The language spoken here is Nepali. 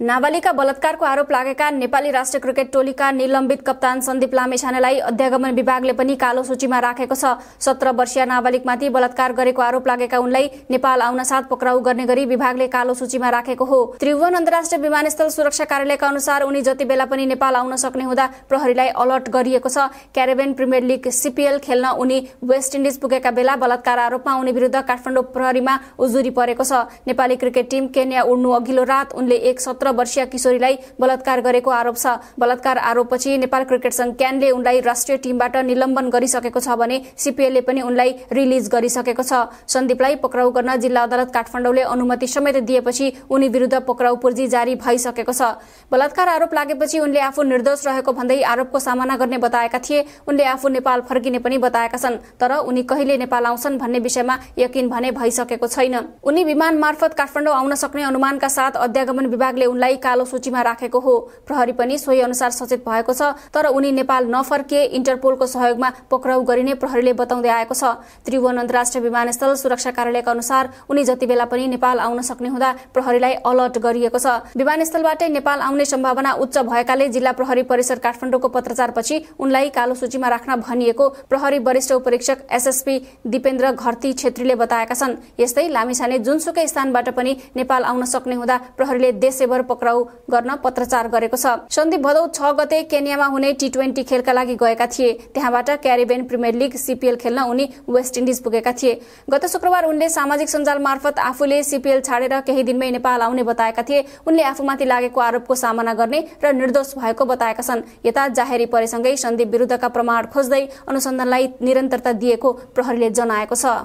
नाबालिका बलात्कारको आरोप लागेका नेपाली राष्ट्रिय क्रिकेट टोलीका निलम्बित कप्तान सन्दीप लामेछानेलाई अध्यागमन विभागले पनि कालो सूचीमा राखेको छ सत्र वर्षीय नाबालिगमाथि बलात्कार गरेको आरोप लागेका उनलाई नेपाल आउन साथ पक्राउ गर्ने गरी विभागले कालो सूचीमा राखेको हो त्रिभुवन अन्तर्राष्ट्रिय विमानस्थल सुरक्षा कार्यालयका अनुसार उनी जति बेला पनि नेपाल आउन सक्ने हुँदा प्रहरीलाई अलर्ट गरिएको छ क्यारेबियन प्रिमियर लिग सिपिएल खेल्न उनी वेस्ट इन्डिज पुगेका बेला बलात्कार आरोपमा उनी विरूद्ध काठमाडौँ प्रहरीमा उजुरी परेको छ नेपाली क्रिकेट टिम केन्या उड्नु अघिल्लो रात उनले एक सत्र सत्र वर्षीय किशोरीलाई बलात्कार गरेको आरोप छ बलात्कार आरोपपछि नेपाल क्रिकेट संघ क्यानले उनलाई राष्ट्रिय टिमबाट निलम्बन गरिसकेको छ भने सिपिएलले पनि उनलाई रिलिज गरिसकेको छ सन्दीपलाई पक्राउ गर्न जिल्ला अदालत काठमाडौँले अनुमति समेत दिएपछि उनी विरूद्ध पक्राउ पूर्जी जारी भइसकेको छ बलात्कार आरोप लागेपछि उनले आफू निर्दोष रहेको भन्दै आरोपको सामना गर्ने बताएका थिए उनले आफू नेपाल फर्किने पनि बताएका छन् तर उनी कहिले नेपाल आउँछन् भन्ने विषयमा यकिन भने भइसकेको छैन उनी विमान मार्फत काठमाडौँ आउन सक्ने अनुमानका साथ अध्यागमन विभागले उनलाई कालो सूचीमा राखेको हो प्रहरी पनि सोही अनुसार सचेत भएको छ तर उनी नेपाल नफर्किए इन्टरपोलको सहयोगमा पक्राउ गरिने प्रहरीले बताउँदै आएको छ त्रिभुवन अन्तर्राष्ट्रिय विमानस्थल सुरक्षा कार्यालयका अनुसार उनी जति बेला पनि नेपाल आउन सक्ने हुँदा प्रहरीलाई अलर्ट गरिएको छ विमानस्थलबाटै नेपाल आउने सम्भावना उच्च भएकाले जिल्ला प्रहरी परिसर काठमाडौँको पत्रचारपछि उनलाई कालो सूचीमा राख्न भनिएको प्रहरी वरिष्ठ उपरीक्षक एसएसपी दिपेन्द्र घरती छेत्रीले बताएका छन् यस्तै लामिछाने जुनसुकै स्थानबाट पनि नेपाल आउन सक्ने हुँदा प्रहरीले देशैभर पक्राउ गर्न पत्रचार गरेको छ सन्दीप भदौ छ गते केन्यामा हुने टी ट्वेन्टी खेलका लागि गएका थिए त्यहाँबाट क्यारिबियन प्रिमियर लिग सिपिएल खेल्न उनी वेस्ट इन्डिज पुगेका थिए गत शुक्रबार उनले सामाजिक सञ्जाल मार्फत आफूले सिपिएल छाडेर केही दिनमै नेपाल आउने बताएका थिए उनले आफूमाथि लागेको आरोपको सामना गर्ने र निर्दोष भएको बताएका छन् यता जाहेरी परेसँगै सन्दीप विरुद्धका प्रमाण खोज्दै अनुसन्धानलाई निरन्तरता दिएको प्रहरीले जनाएको छ